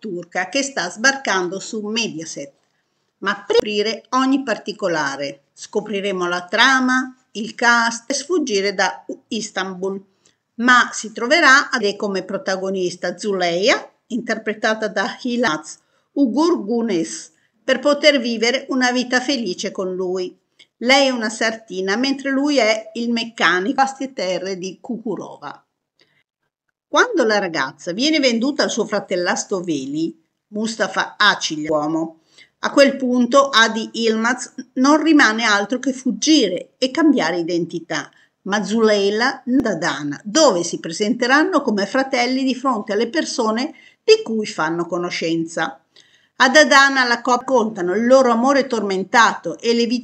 turca che sta sbarcando su Mediaset. Ma per aprire ogni particolare, scopriremo la trama, il cast e sfuggire da Istanbul. Ma si troverà ad come protagonista Zuleia, interpretata da Hilaz Ugur Gunes, per poter vivere una vita felice con lui. Lei è una sartina, mentre lui è il meccanico a terre di Kukurova. Quando la ragazza viene venduta al suo fratellastro Veli, Mustafa Aciglia uomo, a quel punto Adi Ilmaz non rimane altro che fuggire e cambiare identità, ma Zuleila Nadana, dove si presenteranno come fratelli di fronte alle persone di cui fanno conoscenza. Ad Adana la coppia contano il loro amore tormentato e le vicine.